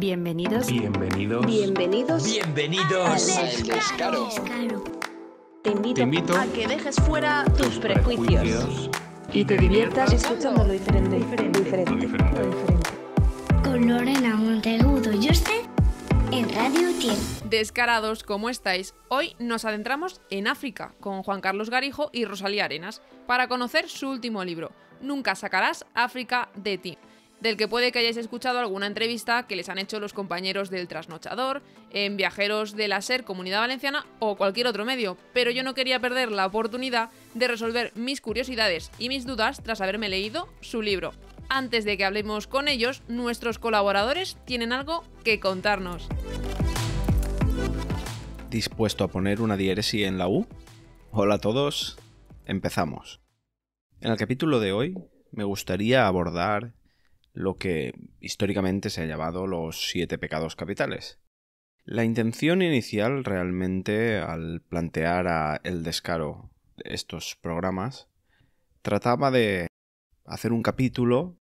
Bienvenidos. Bienvenidos. Bienvenidos. Bienvenidos. Al descaro. Te invito, a que dejes fuera tus prejuicios, y te, diviertas escuchando lo diferente, diferente, diferente, Con Lorena Montegudo y usted en Radio 10. Descarados, ¿cómo estáis? Hoy nos adentramos en África con Juan Carlos Garijo y Rosalía Arenas para conocer su último libro, Nunca sacarás África de ti del que puede que hayáis escuchado alguna entrevista que les han hecho los compañeros del Trasnochador, en Viajeros de la SER Comunidad Valenciana o cualquier otro medio, pero yo no quería perder la oportunidad de resolver mis curiosidades y mis dudas tras haberme leído su libro. Antes de que hablemos con ellos, nuestros colaboradores tienen algo que contarnos. ¿Dispuesto a poner una diéresis en la U? Hola a todos, empezamos. En el capítulo de hoy me gustaría abordar lo que históricamente se ha llamado los siete pecados capitales. La intención inicial realmente al plantear a El Descaro estos programas trataba de hacer un capítulo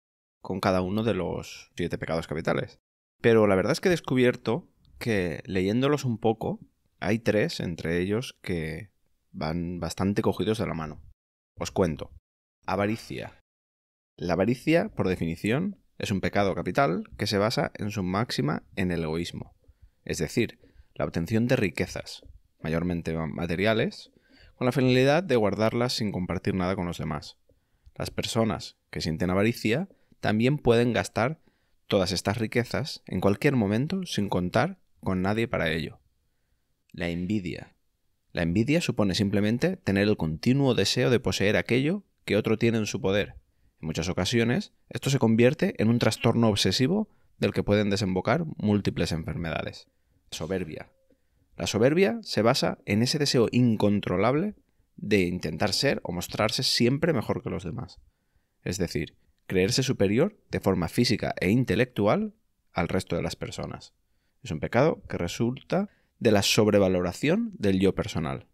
con cada uno de los siete pecados capitales. Pero la verdad es que he descubierto que leyéndolos un poco, hay tres entre ellos que van bastante cogidos de la mano. Os cuento. Avaricia, la avaricia, por definición, es un pecado capital que se basa en su máxima en el egoísmo, es decir, la obtención de riquezas, mayormente materiales, con la finalidad de guardarlas sin compartir nada con los demás. Las personas que sienten avaricia también pueden gastar todas estas riquezas en cualquier momento sin contar con nadie para ello. La envidia. La envidia supone simplemente tener el continuo deseo de poseer aquello que otro tiene en su poder, en muchas ocasiones, esto se convierte en un trastorno obsesivo del que pueden desembocar múltiples enfermedades. Soberbia. La soberbia se basa en ese deseo incontrolable de intentar ser o mostrarse siempre mejor que los demás. Es decir, creerse superior de forma física e intelectual al resto de las personas. Es un pecado que resulta de la sobrevaloración del yo personal.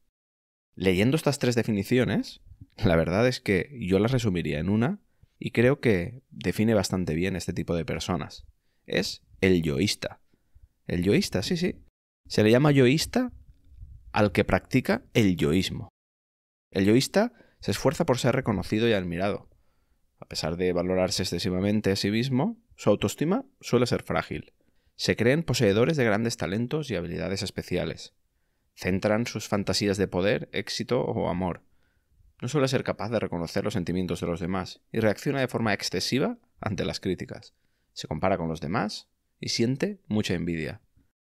Leyendo estas tres definiciones, la verdad es que yo las resumiría en una y creo que define bastante bien este tipo de personas. Es el yoísta. El yoísta, sí, sí. Se le llama yoísta al que practica el yoísmo. El yoísta se esfuerza por ser reconocido y admirado. A pesar de valorarse excesivamente a sí mismo, su autoestima suele ser frágil. Se creen poseedores de grandes talentos y habilidades especiales. Centran sus fantasías de poder, éxito o amor no suele ser capaz de reconocer los sentimientos de los demás y reacciona de forma excesiva ante las críticas. Se compara con los demás y siente mucha envidia.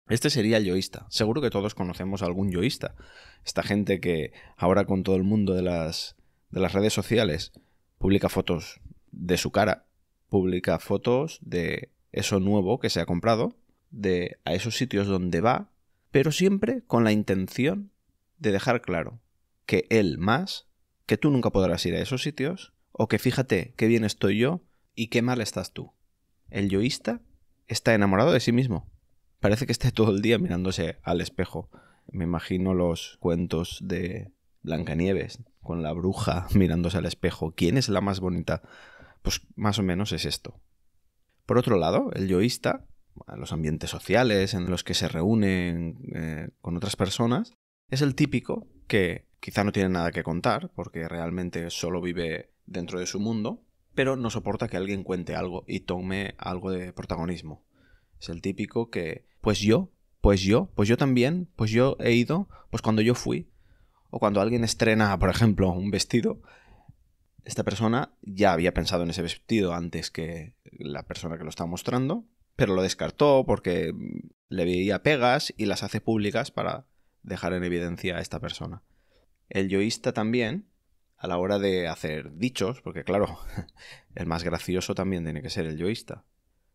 Este sería el yoísta. Seguro que todos conocemos a algún yoísta. Esta gente que ahora con todo el mundo de las, de las redes sociales publica fotos de su cara, publica fotos de eso nuevo que se ha comprado, de a esos sitios donde va, pero siempre con la intención de dejar claro que él más que tú nunca podrás ir a esos sitios, o que fíjate qué bien estoy yo y qué mal estás tú. El yoísta está enamorado de sí mismo. Parece que esté todo el día mirándose al espejo. Me imagino los cuentos de Blancanieves, con la bruja mirándose al espejo. ¿Quién es la más bonita? Pues más o menos es esto. Por otro lado, el yoísta, los ambientes sociales en los que se reúnen eh, con otras personas, es el típico que Quizá no tiene nada que contar, porque realmente solo vive dentro de su mundo, pero no soporta que alguien cuente algo y tome algo de protagonismo. Es el típico que, pues yo, pues yo, pues yo también, pues yo he ido, pues cuando yo fui, o cuando alguien estrena, por ejemplo, un vestido, esta persona ya había pensado en ese vestido antes que la persona que lo está mostrando, pero lo descartó porque le veía pegas y las hace públicas para dejar en evidencia a esta persona. El yoísta también, a la hora de hacer dichos, porque claro, el más gracioso también tiene que ser el yoísta,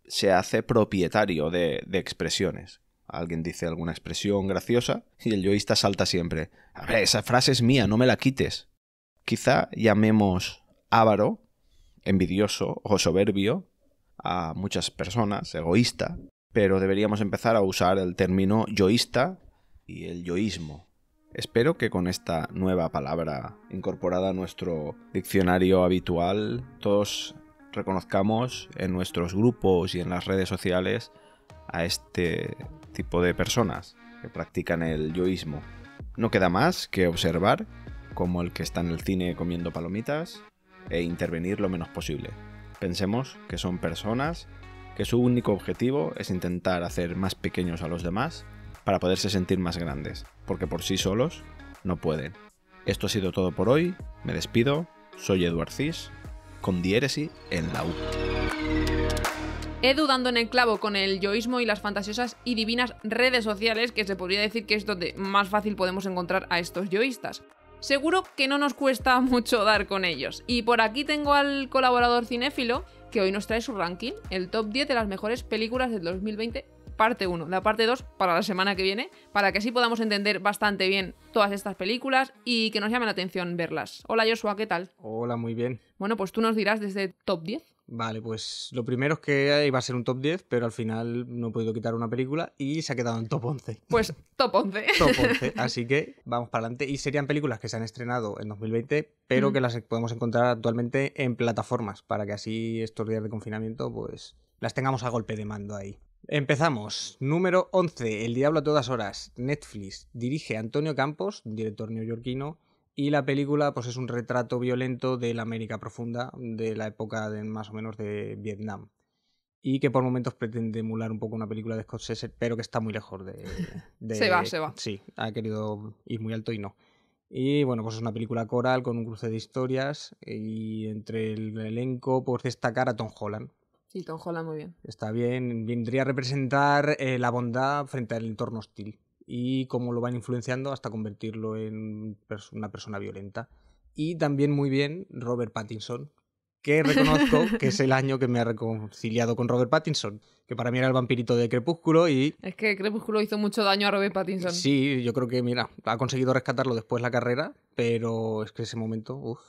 se hace propietario de, expresiones. Alguien dice alguna expresión graciosa y el yoísta salta siempre. A ver, esa frase es mía, no me la quites. Quizá llamemos avaro, envidioso o soberbio a muchas personas, egoísta, pero deberíamos empezar a usar el término yoísta y el yoísmo, Espero que con esta nueva palabra incorporada a nuestro diccionario habitual todos reconozcamos en nuestros grupos y en las redes sociales a este tipo de personas que practican el yoísmo. No queda más que observar como el que está en el cine comiendo palomitas e intervenir lo menos posible. Pensemos que son personas que su único objetivo es intentar hacer más pequeños a los demás para poderse sentir más grandes porque por sí solos no pueden. Esto ha sido todo por hoy, me despido, soy Eduard Cis, con diéresis en la U. He dudando en el clavo con el yoísmo y las fantasiosas y divinas redes sociales, que se podría decir que es donde más fácil podemos encontrar a estos yoístas. Seguro que no nos cuesta mucho dar con ellos. Y por aquí tengo al colaborador cinéfilo, que hoy nos trae su ranking, el top 10 de las mejores películas del 2020 parte 1, la parte 2 para la semana que viene, para que así podamos entender bastante bien todas estas películas y que nos llame la atención verlas. Hola Joshua, ¿qué tal? Hola, muy bien. Bueno, pues tú nos dirás desde top 10. Vale, pues lo primero es que iba a ser un top 10, pero al final no he podido quitar una película y se ha quedado en top 11. Pues top 11. top 11, así que vamos para adelante. Y serían películas que se han estrenado en 2020, pero que las podemos encontrar actualmente en plataformas, para que así estos días de confinamiento pues las tengamos a golpe de mando ahí. Empezamos. Número 11. El Diablo a todas horas. Netflix. Dirige Antonio Campos, director neoyorquino. Y la película pues, es un retrato violento de la América profunda, de la época de, más o menos de Vietnam. Y que por momentos pretende emular un poco una película de Scorsese, pero que está muy lejos de. de se va, se va. Sí, ha querido ir muy alto y no. Y bueno, pues es una película coral con un cruce de historias. Y entre el elenco, pues destacar a Tom Holland, Sí, Tom Holland muy bien. Está bien, vendría a representar eh, la bondad frente al entorno hostil y cómo lo van influenciando hasta convertirlo en una persona violenta. Y también muy bien Robert Pattinson, que reconozco que es el año que me ha reconciliado con Robert Pattinson, que para mí era el vampirito de Crepúsculo y... Es que Crepúsculo hizo mucho daño a Robert Pattinson. Sí, yo creo que, mira, ha conseguido rescatarlo después la carrera, pero es que ese momento, uff,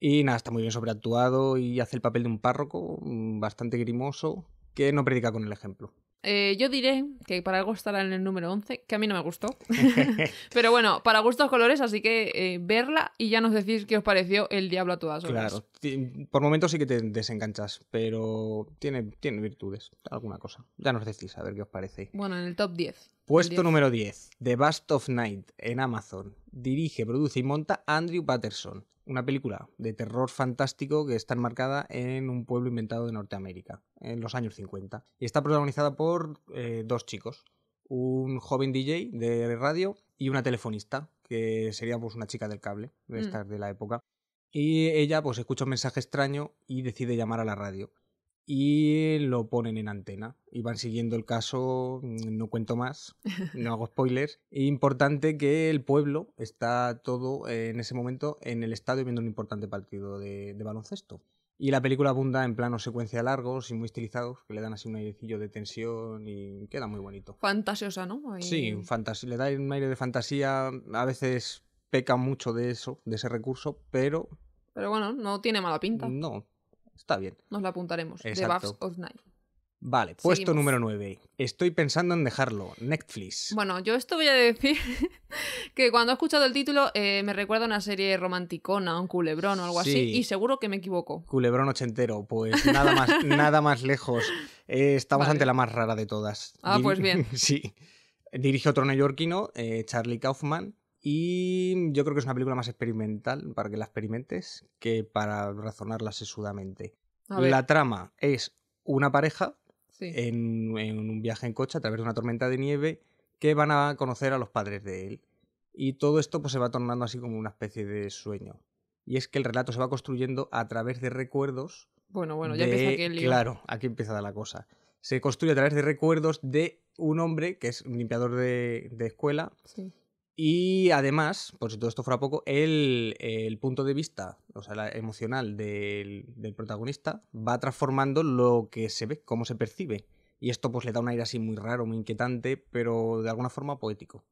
y nada, está muy bien sobreactuado y hace el papel de un párroco mm, bastante grimoso que no predica con el ejemplo. Eh, yo diré que para algo estará en el número 11, que a mí no me gustó. Pero bueno, para gustos colores, así que eh, verla y ya nos decís qué os pareció El Diablo a todas horas. Claro, por momentos sí que te desenganchas, pero tiene, tiene virtudes, alguna cosa. Ya nos decís a ver qué os parece. Bueno, en el top 10. Puesto número 10, The Bust of Night en Amazon. Dirige, produce y monta Andrew Patterson una película de terror fantástico que está enmarcada en un pueblo inventado de Norteamérica, en los años 50. Y está protagonizada por eh, dos chicos, un joven DJ de radio y una telefonista, que sería pues, una chica del cable, de mm. de la época. Y ella pues escucha un mensaje extraño y decide llamar a la radio y lo ponen en antena. Y van siguiendo el caso, mm, no cuento más, no hago spoilers. importante que el pueblo está todo eh, en ese momento en el estadio viendo un importante partido de, baloncesto. Y la película abunda en planos secuencia largos y muy estilizados, que le dan así un airecillo de tensión y queda muy bonito. Fantasiosa, ¿no? Sí, fantas le da un aire de fantasía, a veces peca mucho de eso, de ese recurso, pero... Pero bueno, no tiene mala pinta. No, Está bien. Nos la apuntaremos. The Buffs of Night. Vale, puesto número 9. Estoy pensando en dejarlo. Netflix. Bueno, yo esto voy a decir que cuando he escuchado el título eh, me recuerda a una serie romanticona, un culebrón o algo así, y seguro que me equivoco. Culebrón ochentero, pues nada más, nada más lejos. Eh, estamos ante la más rara de todas. Ah, pues bien. sí. Dirige otro neoyorquino, eh, Charlie Kaufman, y yo creo que es una película más experimental para que la experimentes que para razonarla sesudamente. La trama es una pareja en, un viaje en coche a través de una tormenta de nieve que van a conocer a los padres de él. Y todo esto pues, se va tornando así como una especie de sueño. Y es que el relato se va construyendo a través de recuerdos. Bueno, bueno, ya que empieza aquí el Claro, aquí empieza la cosa. Se construye a través de recuerdos de un hombre que es un limpiador de, de escuela. Sí y además, por si todo esto fuera poco, el, punto de vista, o sea, la emocional del, protagonista va transformando lo que se ve, cómo se percibe. Y esto pues le da un aire así muy raro, muy inquietante, pero de alguna forma poético.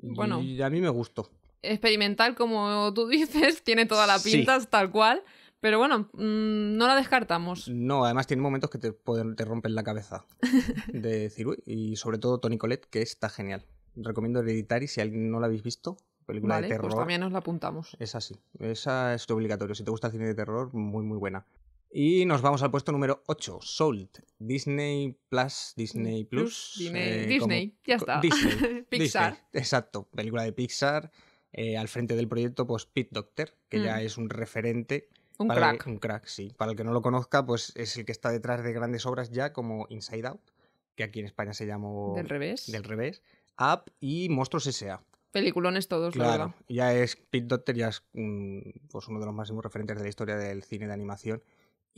Bueno. Y a mí me gustó. Experimental, como tú dices, tiene toda la pinta, tal cual. Pero bueno, mm, no la descartamos. No, además tiene momentos que te, rompen la cabeza de decir, y sobre todo Tony Colette, que está genial recomiendo Hereditary si alguien no la habéis visto. Película de pues terror. Pues también nos la apuntamos. Es así. Esa es obligatorio. Si te gusta el cine de terror, muy, muy buena. Y nos vamos al puesto número 8, Salt, Disney Plus, Disney mm, Plus. Disney, eh, ya está. Disney, Pixar. exacto, película de Pixar. Eh, al frente del proyecto, pues Pete Doctor, que ya mm. es un referente. Un crack. un crack, sí. Para el que no lo conozca, pues es el que está detrás de grandes obras ya como Inside Out, que aquí en España se llamó... Del revés. Del revés Up y Monstruos S.A. Peliculones todos, claro, verdad. Ya es, Pit Doctor ya es mm, pues, uno de los máximos referentes de la historia del cine de animación.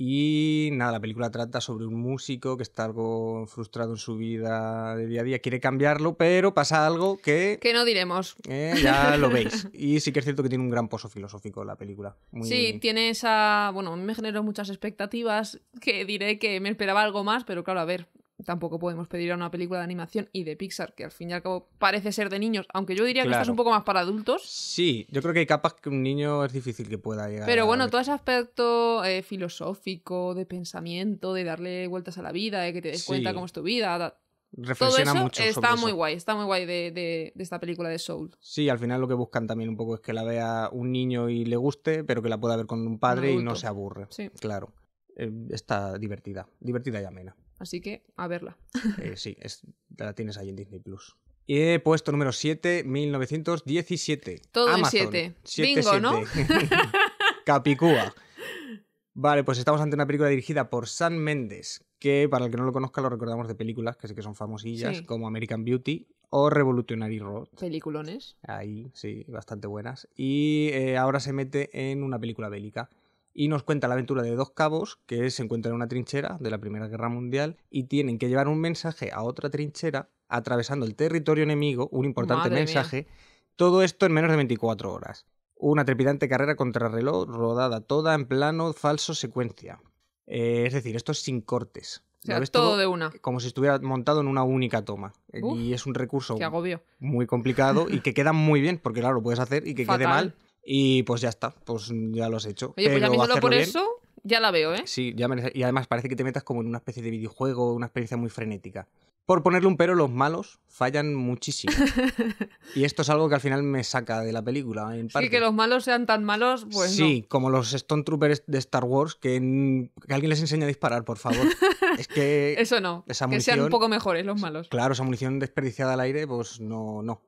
Y nada, la película trata sobre un músico que está algo frustrado en su vida de día a día, quiere cambiarlo, pero pasa algo que... Que no diremos. Eh, ya lo veis. Y sí que es cierto que tiene un gran pozo filosófico la película. Sí, tiene esa... Bueno, a mí me generó muchas expectativas, que diré que me esperaba algo más, pero claro, a ver, tampoco podemos pedir a una película de animación y de Pixar, que al fin y al cabo parece ser de niños, aunque yo diría que esta es un poco más para adultos. Sí, yo creo que hay capas que un niño es difícil que pueda llegar. Pero bueno, todo ese aspecto eh, filosófico, de pensamiento, de darle vueltas a la vida, de que te des cuenta cómo es tu vida. mucho Está muy guay, está muy guay de, esta película de Soul. Sí, al final lo que buscan también un poco es que la vea un niño y le guste, pero que la pueda ver con un padre y no se aburre. Sí. Claro. Eh, está divertida, divertida y amena. Así que a verla. Eh, sí, la tienes ahí en Disney Plus. Y he puesto número 7, 1917. Todo el 7. Bingo, ¿no? Capicúa. Vale, pues estamos ante una película dirigida por San Méndez, que para el que no lo conozca lo recordamos de películas que sé que son famosillas, como American Beauty o Revolutionary Road. Peliculones. Ahí, sí, bastante buenas. Y eh, ahora se mete en una película bélica y nos cuenta la aventura de dos cabos que se encuentran en una trinchera de la Primera Guerra Mundial y tienen que llevar un mensaje a otra trinchera atravesando el territorio enemigo, un importante mensaje, todo esto en menos de 24 horas. Una trepidante carrera contra reloj rodada toda en plano falso secuencia. Eh, es decir, esto es sin cortes. todo, de una. Como si estuviera montado en una única toma. y es un recurso muy complicado y que queda muy bien, porque claro, lo puedes hacer y que quede mal y pues ya está, pues ya lo has hecho. Oye, pues ya por eso, ya la veo, ¿eh? Sí, y además parece que te metas como en una especie de videojuego, una experiencia muy frenética. Por ponerle un pero, los malos fallan muchísimo. y esto es algo que al final me saca de la película. Sí, que los malos sean tan malos, pues. Sí, como los Stone Troopers de Star Wars, que, alguien les enseñe a disparar, por favor. es que. Eso no. que sean un poco mejores los malos. Claro, esa munición desperdiciada al aire, pues no, no.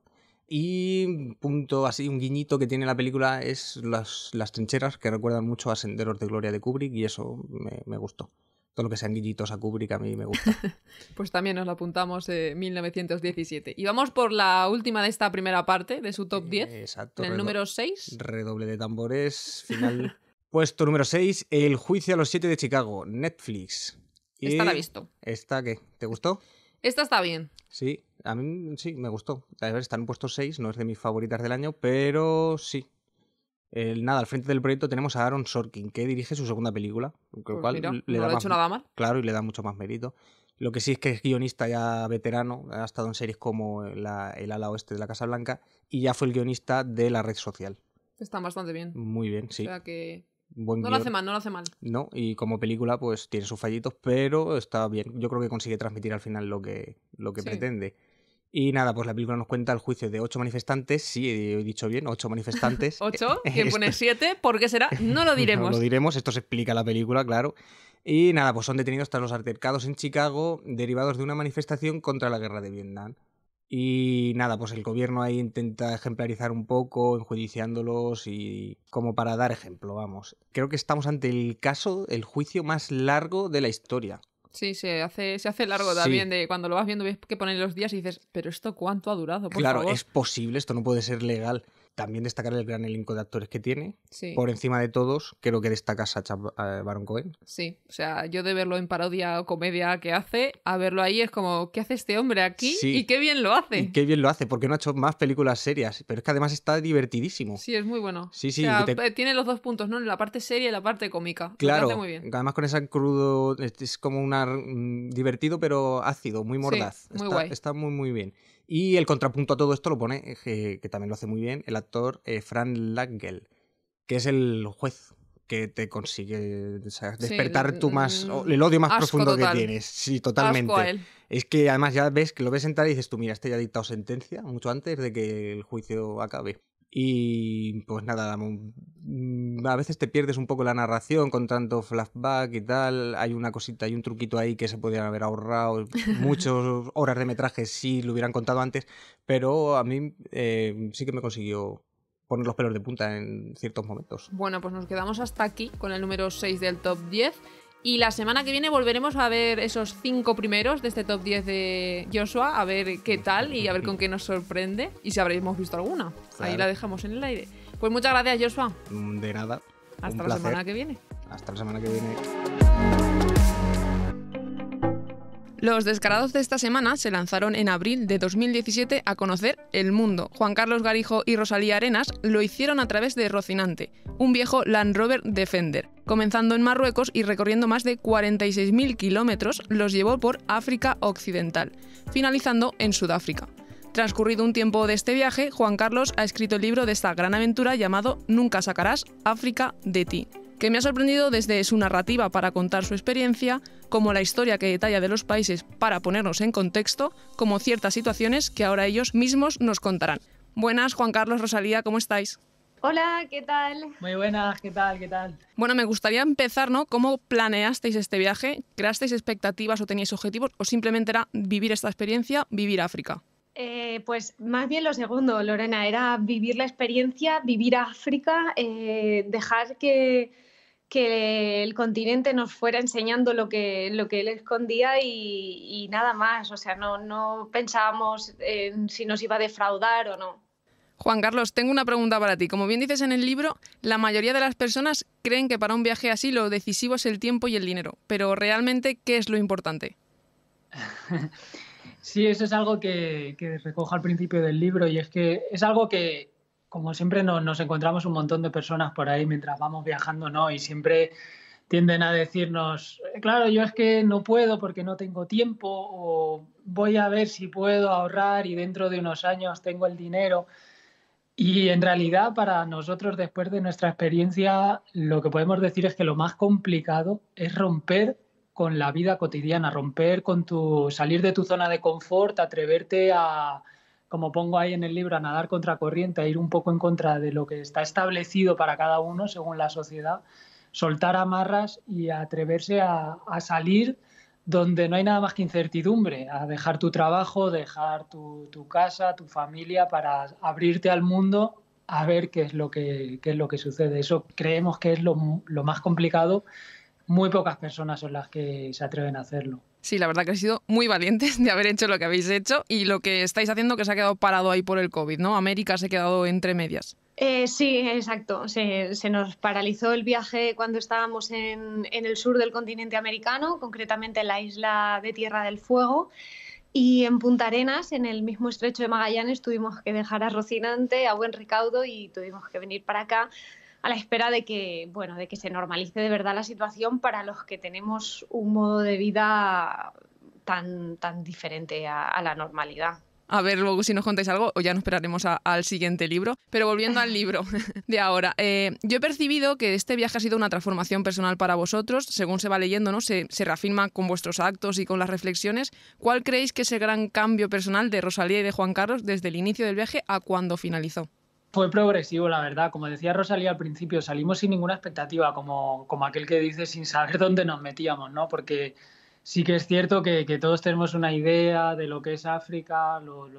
Y un punto así, un guiñito que tiene la película es las, las trincheras que recuerdan mucho a Senderos de Gloria de Kubrick y eso me, gustó todo lo que sean guiñitos a Kubrick a mí me gusta. pues también nos lo apuntamos eh, 1917. Y vamos por la última de esta primera parte, de su top 10. exacto. el número 6. Redoble de tambores, final. Puesto número 6, El juicio a los siete de Chicago, Netflix. Esta la he visto. ¿Esta qué? ¿Te gustó? Esta está bien. Sí a mí mm, sí, me gustó. A ver, están en puesto 6, no es de mis favoritas del año, pero sí. El, nada, al frente del proyecto tenemos a Aaron Sorkin, que dirige su segunda película, pues cual le no da lo más, hecho nada mal. Claro, y le da mucho más mérito. Lo que sí es que es guionista ya veterano, ha estado en series como eh, la, El ala oeste de la Casa Blanca, y ya fue el guionista de La Red Social. Está bastante bien. Muy bien, sí. que no lo hace mal, no lo hace mal. No, y como película, pues tiene sus fallitos, pero está bien. Yo creo que consigue transmitir al final lo que, lo que pretende. Y nada, pues la película nos cuenta el juicio de ocho manifestantes, sí, he dicho bien, ocho manifestantes. ¿Ocho? ¿Quién pone siete? ¿Por qué será? No lo diremos. no lo diremos, esto se explica la película, claro. Y nada, pues son detenidos hasta los altercados en Chicago derivados de una manifestación contra la guerra de Vietnam. Y nada, pues el gobierno ahí intenta ejemplarizar un poco, enjuiciándolos y como para dar ejemplo, vamos. Creo que estamos ante el caso, el juicio más largo de la historia. Sí, se hace, se hace largo también. De cuando lo vas viendo, ves que ponen los días y dices, pero esto cuánto ha durado. claro, es posible, esto no puede ser legal también destacar el gran elenco de actores que tiene. Por encima de todos, creo que destaca Sacha eh, Baron Cohen. Sí, o sea, yo de verlo en parodia o comedia que hace, a verlo ahí es como, ¿qué hace este hombre aquí? Y qué bien lo hace. qué bien lo hace, porque no ha hecho más películas serias, pero es que además está divertidísimo. Sí, es muy bueno. Sí, sí. Eh, tiene los dos puntos, ¿no? La parte seria y la parte cómica. Claro. Hace muy bien. Además con esa crudo, es como un mm, divertido pero ácido, muy mordaz. muy está, guay. está muy, muy bien. Y el contrapunto a todo esto lo pone, eh, que, también lo hace muy bien, el actor eh, Fran Frank Langell, que es el juez que te consigue despertar mm, tu más mm, el odio más profundo que tienes. Sí, totalmente. Es que además ya ves que lo ves entrar y dices tú, mira, este ya ha dictado sentencia mucho antes de que el juicio acabe. Y pues nada, mm, a veces te pierdes un poco la narración con tanto flashback y tal. Hay una cosita, hay un truquito ahí que se podrían haber ahorrado. Muchas horas de metraje si lo hubieran contado antes, pero a mí eh, sí que me consiguió poner los pelos de punta en ciertos momentos. Bueno, pues nos quedamos hasta aquí con el número 6 del top 10. Y la semana que viene volveremos a ver esos cinco primeros de este top 10 de Joshua, a ver qué tal y a ver con qué nos sorprende y si habréis visto alguna. Ahí la dejamos en el aire. Pues muchas gracias, Joshua. Mm, de nada. Hasta la semana que viene. Hasta la semana que viene. Los descarados de esta semana se lanzaron en abril de 2017 a conocer el mundo. Juan Carlos Garijo y Rosalía Arenas lo hicieron a través de Rocinante, un viejo Land Rover Defender. Comenzando en Marruecos y recorriendo más de 46.000 kilómetros, los llevó por África Occidental, finalizando en Sudáfrica. Transcurrido un tiempo de este viaje, Juan Carlos ha escrito el libro de esta gran aventura llamado Nunca sacarás África de ti, que me ha sorprendido desde su narrativa para contar su experiencia, como la historia que detalla de los países para ponernos en contexto, como ciertas situaciones que ahora ellos mismos nos contarán. Buenas, Juan Carlos, Rosalía, ¿cómo estáis? Hola, ¿qué tal? Muy buenas, ¿qué tal? ¿Qué tal? Bueno, me gustaría empezar, ¿no? ¿Cómo planeasteis este viaje? ¿Creasteis expectativas o teníais objetivos o simplemente era vivir esta experiencia, vivir África? Eh, pues más bien lo segundo, Lorena, era vivir la experiencia, vivir África, eh, dejar que, que el continente nos fuera enseñando lo que, lo que él escondía y, nada más. O sea, no, no pensábamos en si nos iba a defraudar o no. Juan Carlos, tengo una pregunta para ti. Como bien dices en el libro, la mayoría de las personas creen que para un viaje así lo decisivo es el tiempo y el dinero, pero realmente, ¿qué es lo importante? Sí, eso es algo que, recojo al principio del libro y es que es algo que, como siempre, nos encontramos un montón de personas por ahí mientras vamos viajando, ¿no? Y siempre tienden a decirnos, eh, claro, yo es que no puedo porque no tengo tiempo o voy a ver si puedo ahorrar y dentro de unos años tengo el dinero. Y en realidad para nosotros, después de nuestra experiencia, lo que podemos decir es que lo más complicado es romper con la vida cotidiana, romper con tu salir de tu zona de confort, atreverte a, como pongo ahí en el libro, a nadar contra corriente, a ir un poco en contra de lo que está establecido para cada uno según la sociedad, soltar amarras y atreverse a salir donde no hay nada más que incertidumbre, a dejar tu trabajo, dejar tu, casa, tu familia, para abrirte al mundo a ver qué es lo que, es lo que sucede. Eso creemos que es lo, más complicado. Muy pocas personas son las que se atreven a hacerlo. Sí, la verdad que he sido muy valientes de haber hecho lo que habéis hecho y lo que estáis haciendo que se ha quedado parado ahí por el COVID, ¿no? América se ha quedado entre medias. Eh, sí, exacto. Se, nos paralizó el viaje cuando estábamos en, el sur del continente americano, concretamente en la isla de Tierra del Fuego. Y en Punta Arenas, en el mismo estrecho de Magallanes, tuvimos que dejar a Rocinante a buen recaudo y tuvimos que venir para acá a la espera de que, se normalice de verdad la situación para los que tenemos un modo de vida tan, tan diferente a la normalidad a ver luego si nos contáis algo o ya nos esperaremos al siguiente libro. Pero volviendo al libro de ahora, eh, yo he percibido que este viaje ha sido una transformación personal para vosotros, según se va leyendo, ¿no? Se, se reafirma con vuestros actos y con las reflexiones. ¿Cuál creéis que es el gran cambio personal de Rosalía y de Juan Carlos desde el inicio del viaje a cuando finalizó? Fue progresivo, la verdad. Como decía Rosalía al principio, salimos sin ninguna expectativa, como, como aquel que dice sin saber dónde nos metíamos, ¿no? Porque sí que es cierto que, todos tenemos una idea de lo que es África, lo,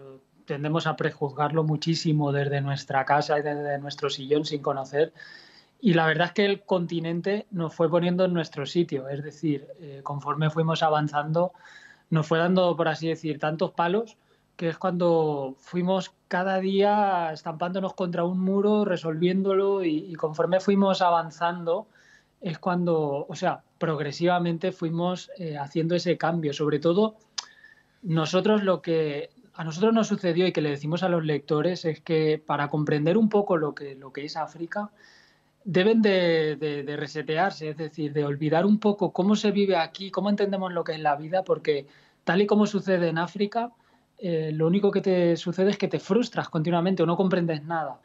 tendemos a prejuzgarlo muchísimo desde nuestra casa y desde nuestro sillón sin conocer. Y la verdad es que el continente nos fue poniendo en nuestro sitio, es decir, eh, conforme fuimos avanzando, nos fue dando, por así decir, tantos palos que es cuando fuimos cada día estampándonos contra un muro, resolviéndolo y conforme fuimos avanzando, es cuando, o sea, progresivamente fuimos eh, haciendo ese cambio. Sobre todo, nosotros lo que a nosotros nos sucedió y que le decimos a los lectores es que para comprender un poco lo que, es África, deben de, resetearse, es decir, de olvidar un poco cómo se vive aquí, cómo entendemos lo que es la vida, porque tal y como sucede en África, eh, lo único que te sucede es que te frustras continuamente o no comprendes nada.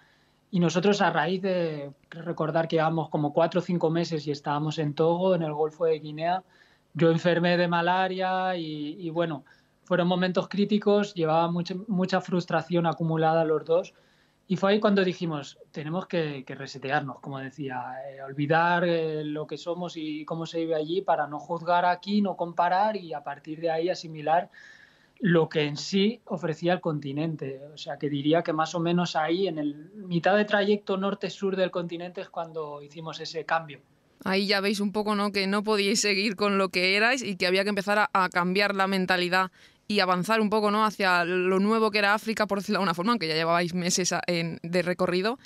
Y nosotros a raíz de recordar que íbamos como cuatro o cinco meses y estábamos en Togo, en el Golfo de Guinea, yo enfermé de malaria y, bueno, fueron momentos críticos, llevaba mucha, mucha frustración acumulada los dos. Y fue ahí cuando dijimos, tenemos que, resetearnos, como decía, eh, olvidar eh, lo que somos y cómo se vive allí para no juzgar aquí, no comparar y a partir de ahí asimilar lo que en sí ofrecía el continente. O sea, que diría que más o menos ahí, en el mitad de trayecto norte-sur del continente, es cuando hicimos ese cambio. Ahí ya veis un poco, ¿no? Que no podíais seguir con lo que erais y que había que empezar a, cambiar la mentalidad y avanzar un poco, ¿no? Hacia lo nuevo que era África, por decirlo de alguna forma, aunque ya llevabais meses de recorrido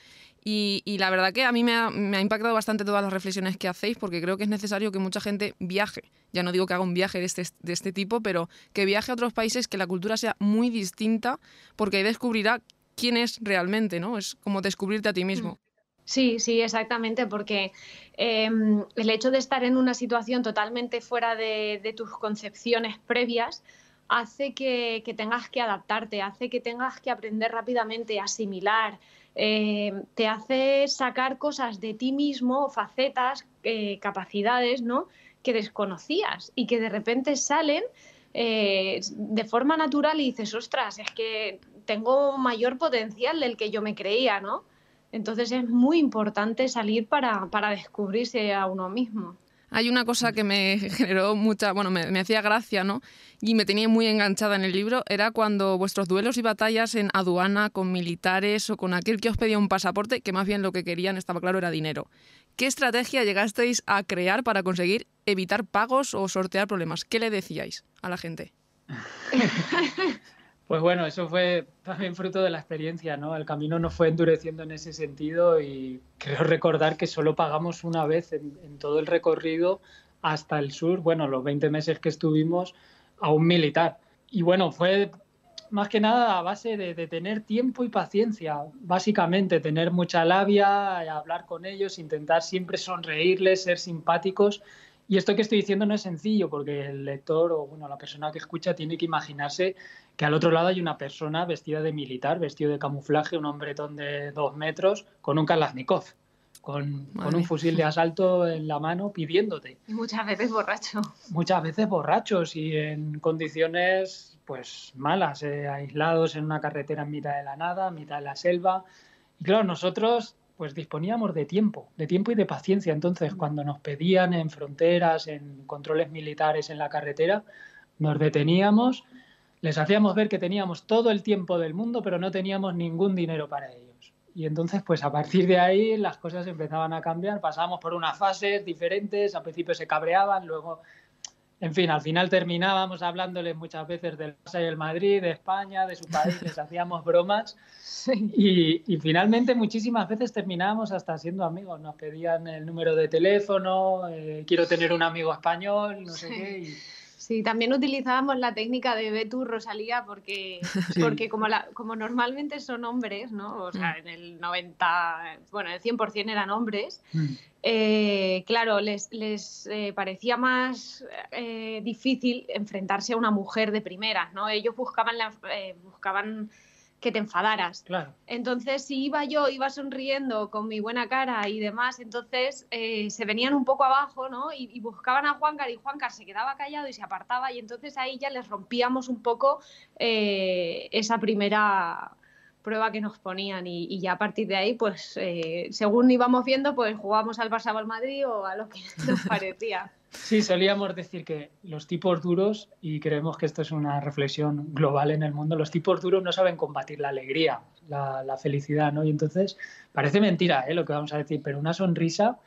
y, la verdad que a mí me ha, impactado bastante todas las reflexiones que hacéis porque creo que es necesario que mucha gente viaje. Ya no digo que haga un viaje este, de este, tipo, pero que viaje a otros países, que la cultura sea muy distinta, porque ahí descubrirá quién es realmente, ¿no? Es como descubrirte a ti mismo. Mm. Sí, sí, exactamente, porque em, el hecho de estar en una situación totalmente fuera de, tus concepciones previas, hace que, que, tengas que adaptarte, hace que tengas que aprender rápidamente, asimilar, eh, te hace sacar cosas de ti mismo, facetas, eh, capacidades, Que desconocías y que de repente salen eh, de forma natural y dices, ostras, es que tengo mayor potencial del que yo me creía, ¿no? Entonces es muy importante salir para, para descubrirse a uno mismo hay una cosa que me generó mucha, bueno, me, hacía gracia, ¿no? Y me tenía muy enganchada en el libro, era cuando vuestros duelos y batallas en aduana con militares o con aquel que os pedía un pasaporte, que más bien lo que querían, estaba claro, era dinero. ¿Qué estrategia llegasteis a crear para conseguir evitar pagos o sortear problemas? ¿Qué le decíais a la gente? Pues bueno, eso fue también fruto de la experiencia, ¿no? El camino nos fue endureciendo en ese sentido y creo recordar que solo pagamos una vez en, todo el recorrido hasta el sur, bueno, los 20 meses que estuvimos, a un militar. Y bueno, fue más que nada a base de, de, tener tiempo y paciencia, básicamente, tener mucha labia, hablar con ellos, intentar siempre sonreírles, ser simpáticos y esto que estoy diciendo no es sencillo porque el lector o bueno, la persona que escucha tiene que imaginarse que al otro lado hay una persona vestida de militar, vestido de camuflaje, un hombretón de dos metros, con un Kalashnikov, con, un fusil de asalto en la mano pidiéndote. Y muchas veces borracho. Muchas veces borrachos y en condiciones pues malas, eh, aislados en una carretera en mitad de la nada, en mitad de la selva. Y claro, nosotros pues disponíamos de tiempo, de tiempo y de paciencia. Entonces, mm. cuando nos pedían en fronteras, en controles militares, en la carretera, nos deteníamos, les hacíamos ver que teníamos todo el tiempo del mundo, pero no teníamos ningún dinero para ellos. Y entonces, pues a partir de ahí las cosas empezaban a cambiar, Pasábamos por unas fases diferentes, al principio se cabreaban, luego en fin, al final terminábamos hablándoles muchas veces del Madrid, de España, de su país, les hacíamos bromas y, finalmente muchísimas veces terminábamos hasta siendo amigos. Nos pedían el número de teléfono, eh, quiero tener un amigo español, no sé qué. Sí, también utilizábamos la técnica de Betu Rosalía, porque, porque como, la, como normalmente son hombres, ¿no? O sea, mm. en el 90, bueno, el 100% eran hombres, mm. eh, claro, les, les eh, parecía más eh, difícil enfrentarse a una mujer de primeras, ¿no? Ellos buscaban, la, buscaban que te enfadaras. Entonces, si iba yo, iba sonriendo con mi buena cara y demás, entonces eh, se venían un poco abajo, ¿no? Y, buscaban a Juancar y Juancar se quedaba callado y se apartaba y entonces ahí ya les rompíamos un poco eh, esa primera prueba que nos ponían y, ya a partir de ahí, pues eh, según íbamos viendo, pues jugábamos al Barça al Madrid o a lo que nos parecía. Sí, solíamos decir que los tipos duros, y creemos que esto es una reflexión global en el mundo, los tipos duros no saben combatir la alegría, la, felicidad, ¿no? Y entonces, parece mentira ¿eh? lo que vamos a decir, pero una sonrisa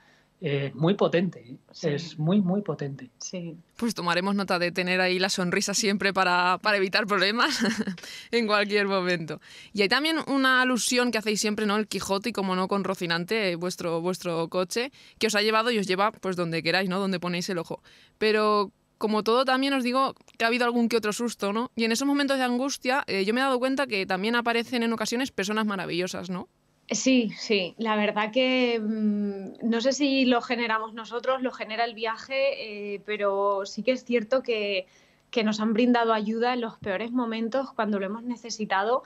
es eh, muy potente, ¿eh? es muy, muy potente. Sí. Pues tomaremos nota de tener ahí la sonrisa siempre para, evitar problemas en cualquier momento. Y hay también una alusión que hacéis siempre, ¿no? El Quijote y, como no, con Rocinante, eh, vuestro, vuestro coche, que os ha llevado y os lleva pues donde queráis, ¿no? Donde ponéis el ojo. Pero como todo, también os digo que ha habido algún que otro susto, ¿no? Y en esos momentos de angustia, yo me he dado cuenta que también aparecen en ocasiones personas maravillosas, ¿no? Sí, sí, la verdad que mm, no sé si lo generamos nosotros, lo genera el viaje, eh, pero sí que es cierto que, nos han brindado ayuda en los peores momentos cuando lo hemos necesitado.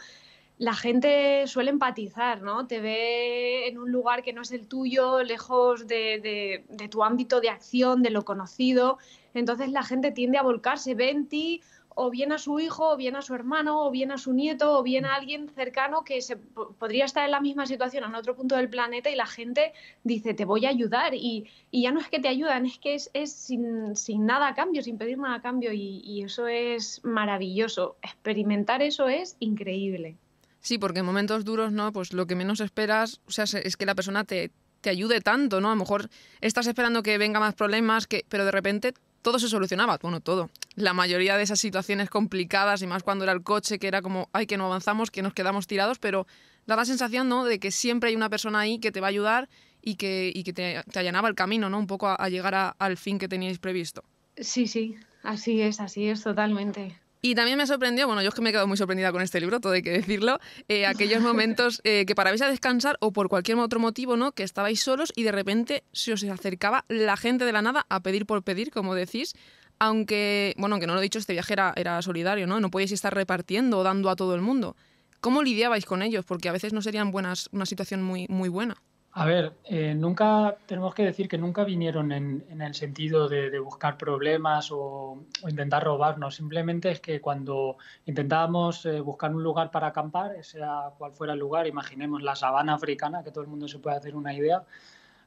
La gente suele empatizar, ¿no? Te ve en un lugar que no es el tuyo, lejos de, de tu ámbito de acción, de lo conocido. Entonces la gente tiende a volcarse, ve en ti o bien a su hijo, o bien a su hermano, o bien a su nieto, o bien a alguien cercano que se podría estar en la misma situación en otro punto del planeta y la gente dice, te voy a ayudar. Y, ya no es que te ayudan, es que es, sin, nada a cambio, sin pedir nada a cambio. Y, eso es maravilloso. Experimentar eso es increíble. Sí, porque en momentos duros, ¿no? Pues lo que menos esperas, o sea, es que la persona te, ayude tanto, ¿no? A lo mejor estás esperando que venga más problemas, que, pero de repente todo se solucionaba, bueno, todo. La mayoría de esas situaciones complicadas, y más cuando era el coche, que era como, ay, que no avanzamos, que nos quedamos tirados, pero da la sensación, ¿no?, de que siempre hay una persona ahí que te va a ayudar y que, te, allanaba el camino, ¿no?, un poco a, llegar al fin que teníais previsto. Sí, sí, así es, así es, totalmente. Y también me sorprendió, bueno, yo es que me he quedado muy sorprendida con este libro, todo hay que decirlo, eh, aquellos momentos eh, que parabais a descansar o por cualquier otro motivo, ¿no? Que estabais solos y de repente se os acercaba la gente de la nada a pedir por pedir, como decís, aunque, bueno, que no lo he dicho, este viaje era, solidario, ¿no? No podíais estar repartiendo o dando a todo el mundo. ¿Cómo lidiabais con ellos? Porque a veces no serían buenas, una situación muy, muy buena. A ver, eh, nunca tenemos que decir que nunca vinieron en, el sentido de, buscar problemas o, intentar robarnos. Simplemente es que cuando intentábamos eh, buscar un lugar para acampar, sea cual fuera el lugar, imaginemos la sabana africana, que todo el mundo se puede hacer una idea,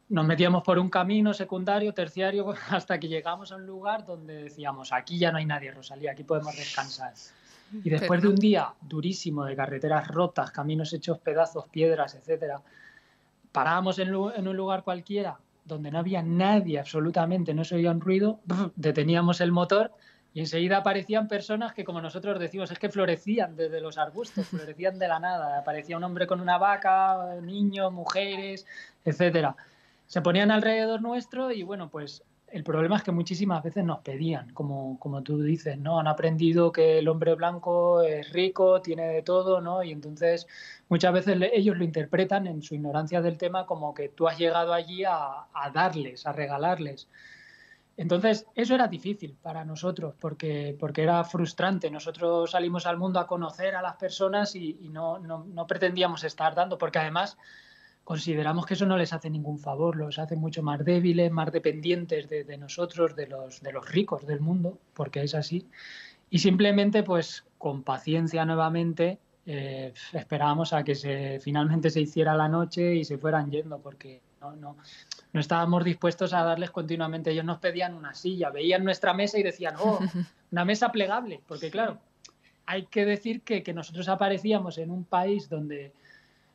nos metíamos por un camino secundario, terciario, hasta que llegamos a un lugar donde decíamos, aquí ya no hay nadie, Rosalía, aquí podemos descansar. Y después de un día durísimo de carreteras rotas, caminos hechos pedazos, piedras, etcétera, parábamos en, un lugar cualquiera donde no había nadie absolutamente, no se oía un ruido, deteníamos el motor y enseguida aparecían personas que, como nosotros decimos, es que florecían desde los arbustos, florecían de la nada. Aparecía un hombre con una vaca, niños, mujeres, etcétera. Se ponían alrededor nuestro y, bueno, pues el problema es que muchísimas veces nos pedían, como, como tú dices, ¿no? Han aprendido que el hombre blanco es rico, tiene de todo, Y entonces muchas veces ellos lo interpretan en su ignorancia del tema como que tú has llegado allí a, darles, a regalarles. Entonces, eso era difícil para nosotros porque, porque era frustrante. Nosotros salimos al mundo a conocer a las personas y, no, no pretendíamos estar dando, porque además consideramos que eso no les hace ningún favor, los hace mucho más débiles, más dependientes de, nosotros, de los, de los ricos del mundo, porque es así. Y simplemente, pues con paciencia nuevamente, eh, esperábamos a que finalmente se hiciera la noche y se fueran yendo, porque no, no, estábamos dispuestos a darles continuamente. Ellos nos pedían una silla, veían nuestra mesa y decían, oh, una mesa plegable, porque claro, hay que decir que nosotros aparecíamos en un país donde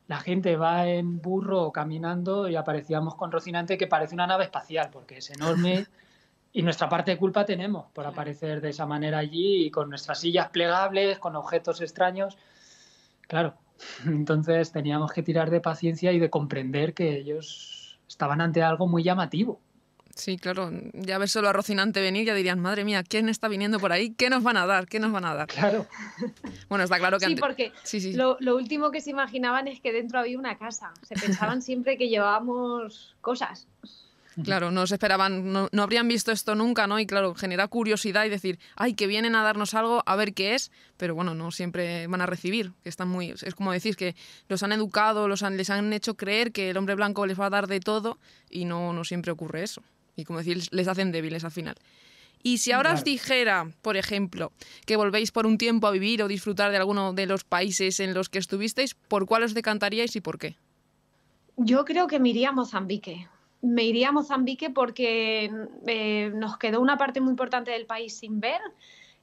la gente va en burro caminando y aparecíamos con Rocinante que parece una nave espacial porque es enorme y nuestra parte de culpa tenemos por aparecer de esa manera allí y con nuestras sillas plegables, con objetos extraños. Claro, entonces teníamos que tirar de paciencia y de comprender que ellos estaban ante algo muy llamativo Sí, claro. Ya ver solo a Rocinante venir, ya dirían, madre mía, ¿quién está viniendo por ahí? ¿Qué nos van a dar? ¿Qué nos van a dar? Claro. Bueno, está claro que... Sí, porque Lo, último que se imaginaban es que dentro había una casa. Se pensaban siempre que llevábamos cosas. Claro, no se esperaban, no, habrían visto esto nunca, ¿no? Y claro, genera curiosidad y decir, ay, que vienen a darnos algo, a ver qué es, pero bueno, no siempre van a recibir, que están muy, es como decir que los han educado, los les han hecho creer que el hombre blanco les va a dar de todo y no, no siempre ocurre eso y como decís, les hacen débiles al final. Y si ahora os dijera, por ejemplo, que volvéis por un tiempo a vivir o disfrutar de alguno de los países en los que estuvisteis, ¿por cuál os decantaríais y por qué? Yo creo que me iría a Mozambique. Me iría a Mozambique porque eh, nos quedó una parte muy importante del país sin ver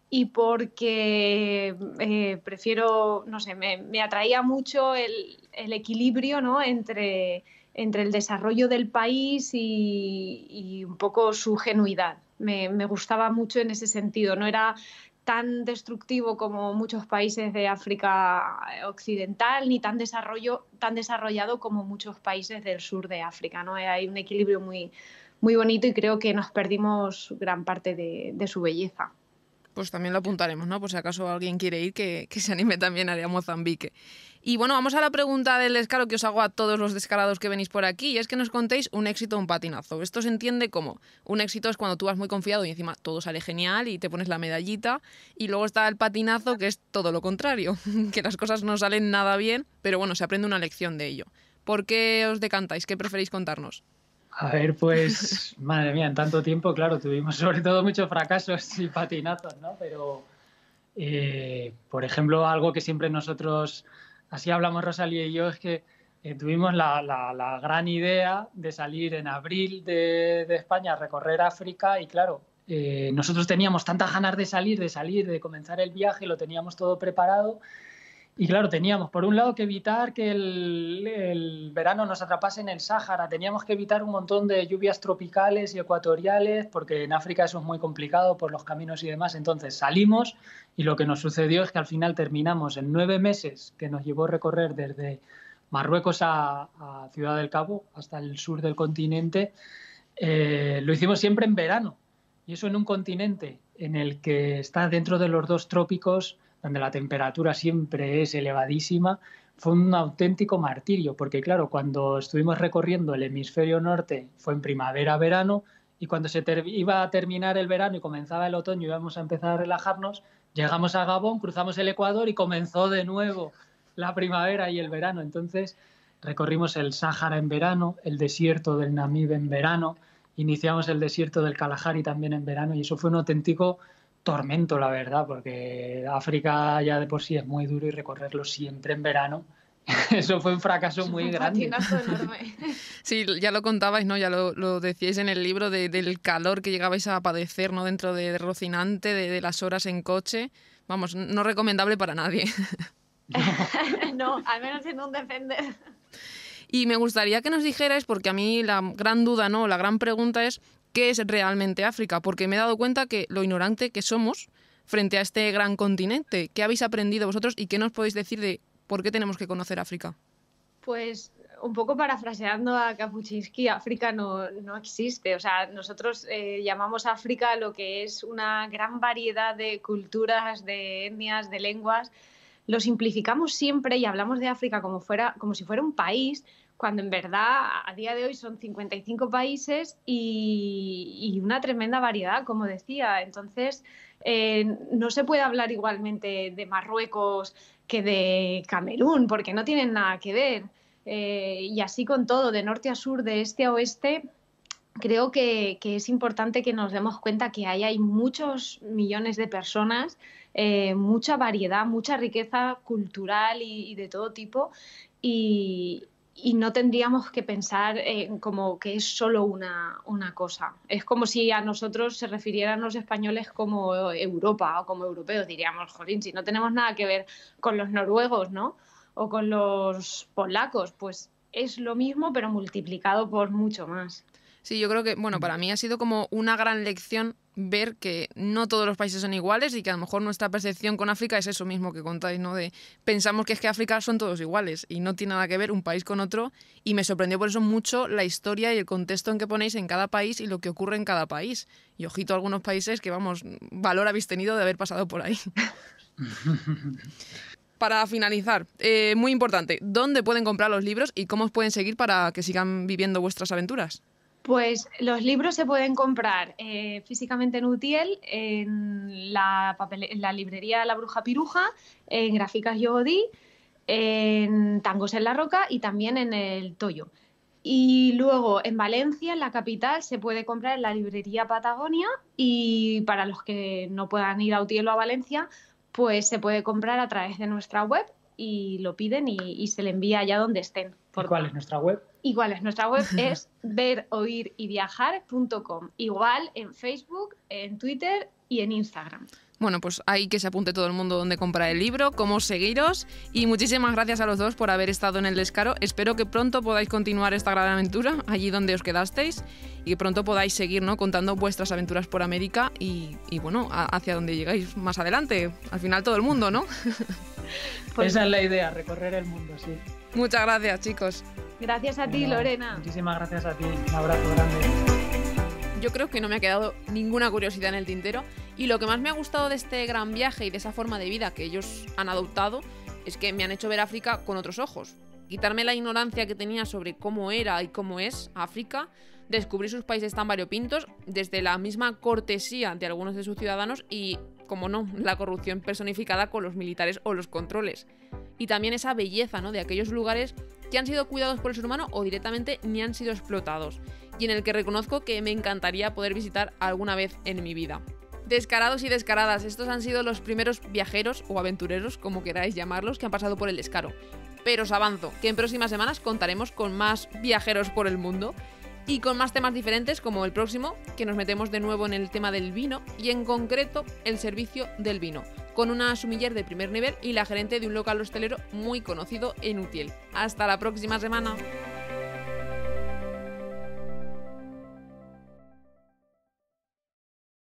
y porque eh, prefiero, no sé, me, atraía mucho el, el equilibrio ¿no? entre entre el desarrollo del país y, un poco su genuidad. Me, gustaba mucho en ese sentido. No era tan destructivo como muchos países de África Occidental, ni tan, desarrollo, tan desarrollado como muchos países del sur de África. ¿no? Eh, hay un equilibrio muy, muy bonito y creo que nos perdimos gran parte de, su belleza. Pues también lo apuntaremos, ¿no? Por si acaso alguien quiere ir, que, se anime también a Mozambique. Y bueno, vamos a la pregunta del descaro que os hago a todos los descarados que venís por aquí, y es que nos contéis un éxito o un patinazo. Esto se entiende como un éxito es cuando tú vas muy confiado y encima todo sale genial y te pones la medallita, y luego está el patinazo que es todo lo contrario, que las cosas no salen nada bien, pero bueno, se aprende una lección de ello. ¿Por qué os decantáis? ¿Qué preferís contarnos? A ver, pues, madre mía, en tanto tiempo, claro, tuvimos sobre todo muchos fracasos y patinazos, ¿no? Pero, eh, por ejemplo, algo que siempre nosotros así hablamos Rosalía y yo, es que eh, tuvimos la, gran idea de salir en abril de, de España a recorrer África y claro, eh, nosotros teníamos tantas ganas de salir, de salir, de comenzar el viaje, lo teníamos todo preparado y claro, teníamos por un lado que evitar que el, verano nos atrapase en el Sáhara, teníamos que evitar un montón de lluvias tropicales y ecuatoriales, porque en África eso es muy complicado por los caminos y demás. Entonces salimos y lo que nos sucedió es que al final terminamos en nueve meses que nos llevó a recorrer desde Marruecos a, Ciudad del Cabo hasta el sur del continente. Eh, lo hicimos siempre en verano y eso en un continente en el que está dentro de los dos trópicos donde la temperatura siempre es elevadísima, fue un auténtico martirio, porque claro, cuando estuvimos recorriendo el hemisferio norte fue en primavera-verano, y cuando se iba a terminar el verano y comenzaba el otoño y íbamos a empezar a relajarnos, llegamos a Gabón, cruzamos el Ecuador y comenzó de nuevo la primavera y el verano. Entonces recorrimos el Sáhara en verano, el desierto del Namib en verano, iniciamos el desierto del Kalahari también en verano y eso fue un auténtico tormento, la verdad, porque África ya de por sí es muy duro y recorrerlo siempre en verano. Eso fue un fracaso muy grande. Sí, ya lo contabais, ¿no? Ya lo, decíais en el libro del calor que llegabais a padecer, ¿no? Dentro de, Rocinante, de, las horas en coche. Vamos, no recomendable para nadie. no, al menos siendo un defender. Y me gustaría que nos dijerais, porque a mí la gran duda, ¿no? La gran pregunta es qué es realmente África, porque me he dado cuenta que lo ignorante que somos frente a este gran continente, ¿qué habéis aprendido vosotros y qué nos podéis decir de por qué tenemos que conocer África? Pues un poco parafraseando a Kapuscinski, África no, existe. O sea, nosotros eh, llamamos África lo que es una gran variedad de culturas, de etnias, de lenguas. Lo simplificamos siempre y hablamos de África como, fuera, como si fuera un país, cuando en verdad a día de hoy son 55 países y, una tremenda variedad, como decía. Entonces, eh, no se puede hablar igualmente de Marruecos que de Camerún, porque no tienen nada que ver. Eh, y así con todo, de norte a sur, de este a oeste, creo que, es importante que nos demos cuenta que ahí hay muchos millones de personas, eh, mucha variedad, mucha riqueza cultural y, de todo tipo. Y, y no tendríamos que pensar como que es solo una, una, cosa. Es como si a nosotros se refirieran los españoles como Europa o como europeos. Diríamos, jolín, si no tenemos nada que ver con los noruegos, ¿no? O con los polacos, pues es lo mismo, pero multiplicado por mucho más. Sí, yo creo que, bueno, para mí ha sido como una gran lección ver que no todos los países son iguales y que a lo mejor nuestra percepción con África es eso mismo que contáis, ¿no? De pensamos que es que África son todos iguales y no tiene nada que ver un país con otro y me sorprendió por eso mucho la historia y el contexto en que ponéis en cada país y lo que ocurre en cada país. Y ojito a algunos países que, vamos, valor habéis tenido de haber pasado por ahí. para finalizar, eh, muy importante, ¿dónde pueden comprar los libros y cómo os pueden seguir para que sigan viviendo vuestras aventuras? Pues los libros se pueden comprar eh, físicamente en Utiel, en la, en la, librería La Bruja Piruja, en Gráficas Yogodí, en Tangos en la Roca y también en el Toyo. Y luego en Valencia, en la capital, se puede comprar en la librería Patagonia y para los que no puedan ir a Utiel o a Valencia, pues se puede comprar a través de nuestra web y lo piden y, se le envía allá donde estén. Por... ¿Cuál es nuestra web? Igual es nuestra web, es ver, oír y viajar.com. Igual en Facebook, en Twitter y en Instagram. Bueno, pues ahí que se apunte todo el mundo donde comprar el libro, cómo seguiros y muchísimas gracias a los dos por haber estado en el descaro. Espero que pronto podáis continuar esta gran aventura allí donde os quedasteis y que pronto podáis seguir contando vuestras aventuras por América y, y bueno, hacia donde llegáis más adelante. Al final todo el mundo, ¿no? Esa es la idea, recorrer el mundo, sí. Muchas gracias, chicos. Gracias a ti, Lorena. Muchísimas gracias a ti. Un abrazo grande. Yo creo que no me ha quedado ninguna curiosidad en el tintero y lo que más me ha gustado de este gran viaje y de esa forma de vida que ellos han adoptado es que me han hecho ver África con otros ojos. Quitarme la ignorancia que tenía sobre cómo era y cómo es África, descubrir sus países tan variopintos desde la misma cortesía de algunos de sus ciudadanos y como no, la corrupción personificada con los militares o los controles. Y también esa belleza ¿no? de aquellos lugares que han sido cuidados por el ser humano o directamente ni han sido explotados, y en el que reconozco que me encantaría poder visitar alguna vez en mi vida. Descarados y descaradas, estos han sido los primeros viajeros o aventureros, como queráis llamarlos, que han pasado por el descaro. Pero os avanzo, que en próximas semanas contaremos con más viajeros por el mundo y con más temas diferentes como el próximo, que nos metemos de nuevo en el tema del vino y en concreto el servicio del vino, con una sumiller de primer nivel y la gerente de un local hostelero muy conocido en Utiel. Hasta la próxima semana.